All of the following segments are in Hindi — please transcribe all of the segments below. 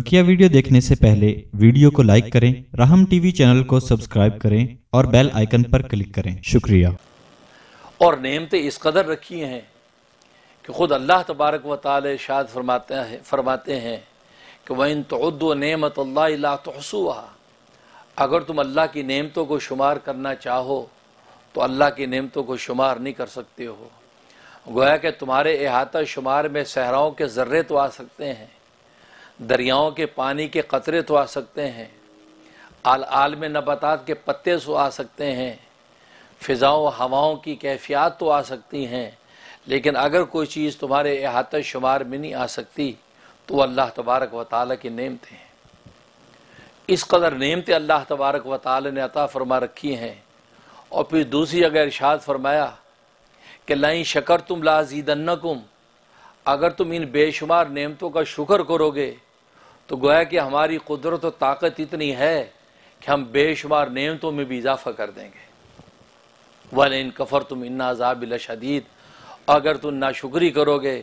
बकिया वीडियो देखने से पहले वीडियो को लाइक करें राहम टीवी चैनल को सब्सक्राइब करें और बेल आइकन पर क्लिक करें शुक्रिया और नेमतें इस कदर रखी हैं कि खुद अल्लाह तबारक व ताल शाद फरमाते हैं फरमाते हैं कि वह तो नमत तहसुआ अगर तुम अल्लाह की नेमतों को शुमार करना चाहो तो अल्लाह की नेमतों को शुमार नहीं कर सकते हो गोया कि तुम्हारे अहाता शुमार में सहराओं के ज़र्रे तो आ सकते हैं दरियाओं के पानी के कतरे तो आ सकते हैं आल आल में नबातात के पत्ते तो आ सकते हैं फ़िज़ाओं हवाओं की कैफियात तो आ सकती हैं लेकिन अगर कोई चीज़ तुम्हारे अहात शुमार में नहीं आ सकती तो अल्लाह तबारक व ताल के नेमतें थे इस कदर थे अल्लाह तबारक व ताली ने अता फरमा रखी हैं और फिर दूसरी जगह इर्शाद फरमाया कि लई शकर तुम लाजीदन्नकुम अगर तुम इन बेशुमार नेमतों का शुक्र करोगे तो गोया कि हमारी कुदरत और ताकत इतनी है कि हम बेशुमार नेमतों में भी इजाफा कर देंगे वाले इन कफ़र तुम इन्ना अजाब शदीद अगर तुम नाशुक्री करोगे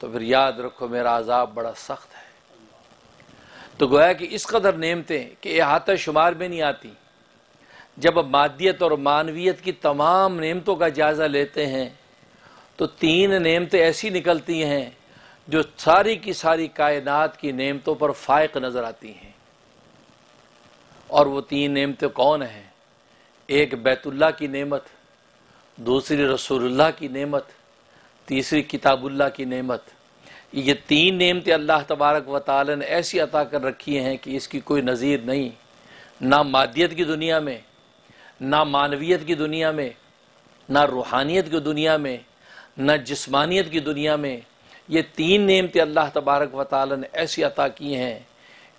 तो फिर याद रखो मेरा अजाब बड़ा सख्त है तो गोया कि इस कदर नेमतें कि अहाता शुमार में नहीं आती जब अब मादियत और मानवीत की तमाम नेमतों का जायज़ा लेते हैं तो तीन नेमतें ऐसी निकलती हैं जो सारी की सारी कायनात की नेमतों पर फायक नज़र आती हैं और वो तीन नेमतें कौन हैं एक बैतुल्ला की नेमत दूसरी रसूलुल्लाह की नेमत तीसरी किताबुल्ला की नेमत ये तीन नेमतें अल्लाह तबारक व ताली ने ऐसी अता कर रखी हैं कि इसकी कोई नज़ीर नहीं ना मादियत की दुनिया में ना मानवियत की दुनिया में ना रूहानियत की दुनिया में न जिस्मानियत की दुनिया में ये तीन नेमतें अल्लाह तबारक व ताली ने ऐसी अता की हैं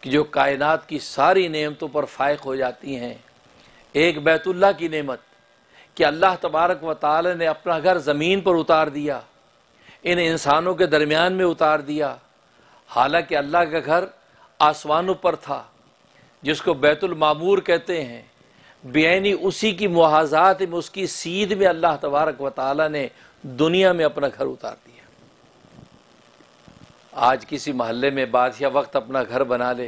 कि जो कायनात की सारी नेमतों पर फ़ायक हो जाती हैं एक बैतुल्ला की नेमत कि अल्लाह तबारक व ताल ने अपना घर ज़मीन पर उतार दिया इन इंसानों के दरमियान में उतार दिया हालांकि अल्लाह का घर आसमानों पर था जिसको बैतुलमामूर कहते हैं बेनी उसी की मुहाजात में उसकी सीध में अल्लाह तबारक व ताली ने दुनिया में अपना घर उतार दिया आज किसी मोहल्ले में बादशाह वक्त अपना घर बना ले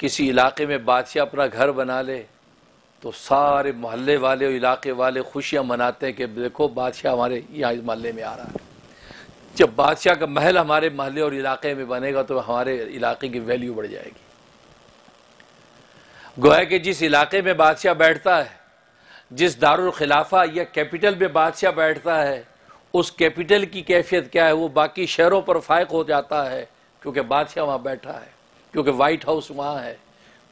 किसी इलाके में बादशाह अपना घर बना ले तो सारे मोहल्ले वाले और इलाके वाले खुशियाँ मनाते हैं कि देखो बादशाह हमारे यहाँ इस मोहल्ले में आ रहा है जब बादशाह का महल हमारे मोहल्ले और इलाके में बनेगा तो हमारे इलाके की वैल्यू बढ़ जाएगी गोया कि जिस इलाके में बादशाह बैठता है जिस दारुल खिलाफा या कैपिटल में बादशाह बैठता है उस कैपिटल की कैफियत क्या है वो बाकी शहरों पर फायक हो जाता है क्योंकि बादशाह वहाँ बैठा है क्योंकि वाइट हाउस वहाँ है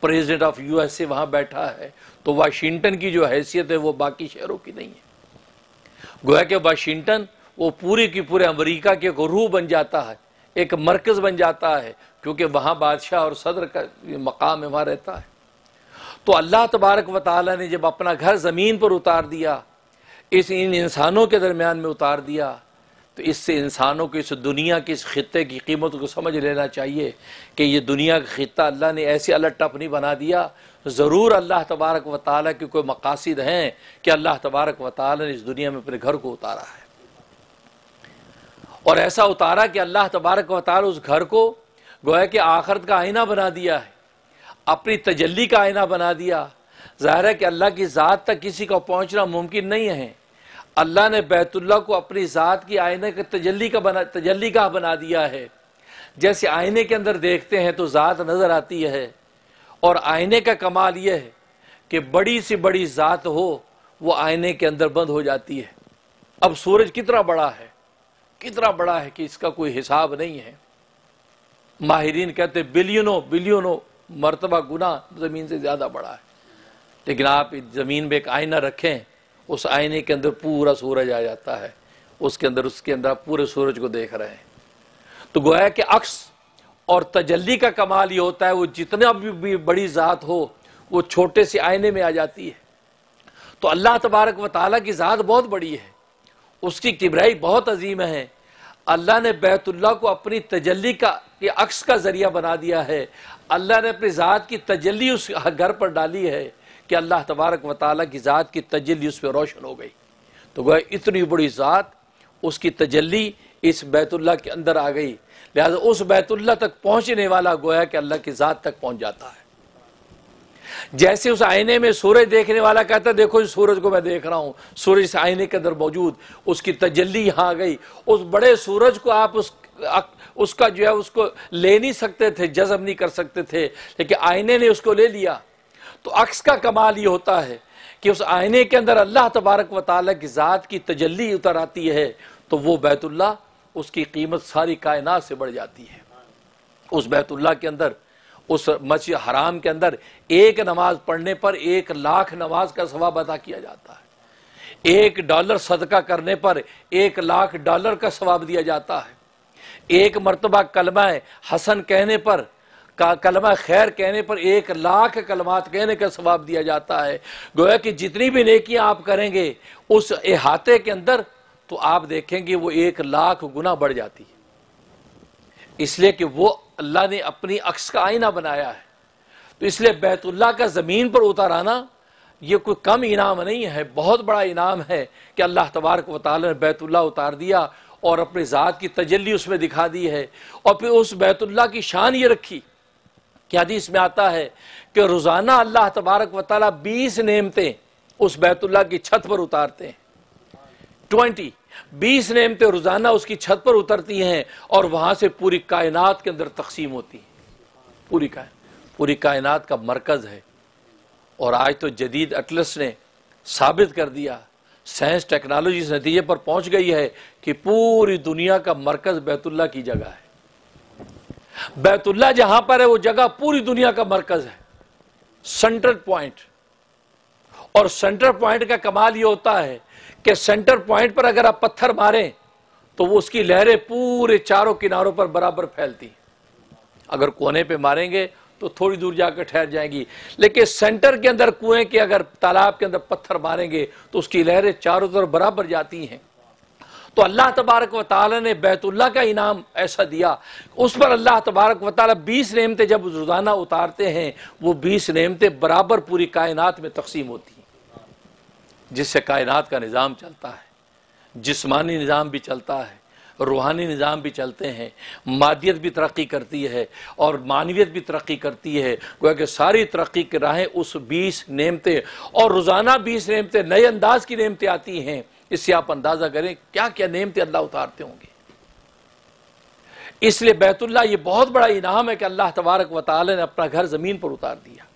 president of U S A वहाँ बैठा है तो वाशिंगटन की जो हैसियत है वो बाकी शहरों की नहीं है गोया कि वाशिंगटन वो पूरे की पूरे अमरीका के एक रूह बन जाता है एक मरकज़ बन जाता है क्योंकि वहाँ बादशाह और सदर का मकाम वहाँ रहता है तो अल्लाह तबारक व ताली ने जब अपना घर ज़मीन पर उतार दिया इस इन इंसानों के दरमियान में उतार दिया तो इससे इंसानों को इस दुनिया के इस खत्े की कीमत को समझ लेना चाहिए कि यह दुनिया का खत्ता अल्लाह ने ऐसे अलग टप नहीं बना दिया ज़रूर अल्लाह तबारक व ताली के कोई मकासद हैं कि अल्लाह तबारक व ताली ने इस दुनिया में अपने घर को उतारा है और ऐसा उतारा कि अल्लाह तबारक व ताली उस घर को गोया कि आखरत का आईना बना दिया है अपनी तजल्ली का आईना बना दिया ज़ाहिर है कि अल्लाह की ज़ात तक किसी को पहुँचना मुमकिन नहीं है अल्लाह ने बैतुल्ला को अपनी ज़ात की आईने का तजल्ली का बना तजल्ली का बना दिया है जैसे आईने के अंदर देखते हैं तो ज़ात नज़र आती है और आईने का कमाल यह है कि बड़ी सी बड़ी ज़ात हो वो आईने के अंदर बंद हो जाती है अब सूरज कितना बड़ा है कितना बड़ा है कि इसका कोई हिसाब नहीं है माहरीन कहते बिलियनों बिलियनों मरतबा गुना ज़मीन से ज़्यादा बड़ा है लेकिन आप ज़मीन में एक आईना रखें उस आईने के अंदर पूरा सूरज आ जाता है उसके अंदर उसके अंदर आप पूरे सूरज को देख रहे हैं तो गोया कि अक्स और तजल्ली का कमाल ये होता है वो जितना भी, भी बड़ी ज़ात हो वो छोटे से आईने में आ जाती है तो अल्लाह तबारक व ताली की ज़ात बहुत बड़ी है उसकी किबराई बहुत अजीम है अल्लाह ने बैतुल्ला को अपनी तजल्ली का अक्स का ज़रिया बना दिया है अल्लाह ने अपनी ज़ात की तजली उस घर पर डाली है कि अल्लाह तबारक व की ज़ात की तजली उस पर रोशन हो गई तो गोया इतनी बड़ी ज़ात उसकी तजली इस बैतुल्ला के अंदर आ गई लिहाजा उस बैतुल्ला तक पहुँचने वाला गोया कि अल्लाह की ज़ात तक पहुँच जाता है जैसे उस आईने में सूरज देखने वाला कहता देखो इस सूरज को मैं देख रहा हूं सूरज इस आईने के अंदर मौजूद उसकी तजल्ली यहां आ गई उस बड़े सूरज को आप उस उसका जो है उसको ले नहीं सकते थे जज्ब नहीं कर सकते थे लेकिन आईने ने उसको ले लिया तो अक्स का कमाल ये होता है कि उस आईने के अंदर अल्लाह तबारक व की ज़ात की तजल्ली उतर आती है तो वो बैतुल्ला उसकी कीमत सारी कायनात से बढ़ जाती है उस बैतुल्ला के अंदर उस मस्जिद हराम के अंदर एक नमाज पढ़ने पर एक लाख नमाज का सवाब अदा किया जाता है एक डॉलर सदका करने पर एक लाख डॉलर का सवाब दिया जाता है एक मरतबा कलमा हसन कहने पर का कलमा खैर कहने पर एक लाख कलमात कहने का सवाब दिया जाता है गोया कि जितनी भी नेकियां आप करेंगे उस अहाते के अंदर तो आप देखेंगे वो एक लाख गुना बढ़ जाती है इसलिए कि वो अल्लाह ने अपनी अक्स का आईना बनाया है तो इसलिए बैतुल्ला का ज़मीन पर उतर आना कोई कम इनाम नहीं है बहुत बड़ा इनाम है कि अल्लाह तबारक वाली ने बैतुल्ला उतार दिया और अपने ज़ात की तजली उसमें दिखा दी है और फिर उस बैतुल्ला की शान ये रखी कि हदीस में आता है कि रोज़ाना अल्लाह तबारक वाली बीस नेमतें उस बैतुल्ला की छत पर उतारते हैं ट्वेंटी बीस नेमते रोज़ाना उसकी छत पर उतरती हैं और वहां से पूरी कायनात के अंदर तकसीम होती है पूरी का पूरी कायनात का मरकज़ है और आज तो जदीद अटलस ने साबित कर दिया साइंस टेक्नोलॉजी इस नतीजे पर पहुंच गई है कि पूरी दुनिया का मरकज़ बैतुल्ला की जगह है बैतुल्ला जहां पर है वो जगह पूरी दुनिया का मरकज़ है सेंट्रल पॉइंट और सेंटर पॉइंट का कमाल ये होता है कि सेंटर पॉइंट पर अगर आप पत्थर मारें तो वो उसकी लहरें पूरे चारों किनारों पर बराबर फैलती अगर कोने पे मारेंगे तो थोड़ी दूर जाकर ठहर जाएंगी लेकिन सेंटर के अंदर कुएं के अगर तालाब के अंदर पत्थर मारेंगे तो उसकी लहरें चारों तरफ बराबर जाती हैं तो अल्लाह तबारक व ताली ने बैतुल्ला का इनाम ऐसा दिया उस पर अल्लाह तबारक व ताली बीस नेमतें जब रोज़ाना उतारते हैं वो बीस नेमतें बराबर पूरी कायनात में तकसीम होती हैं जिससे कायनात का निज़ाम चलता है जिस्मानी निज़ाम भी चलता है रूहानी निज़ाम भी चलते हैं मादियत भी तरक्की करती है और मानवियत भी तरक्की करती है गोया कि सारी तरक्की की राहें उस बीस नेमते और रोज़ाना बीस नेमतें नए अंदाज की नेमतें आती हैं इससे आप अंदाज़ा करें क्या क्या नेमते अल्लाह उतारते होंगे इसलिए बैतुल्ला ये बहुत बड़ा इनाम है कि अल्लाह तबारक व वाली ने अपना घर ज़मीन पर उतार दिया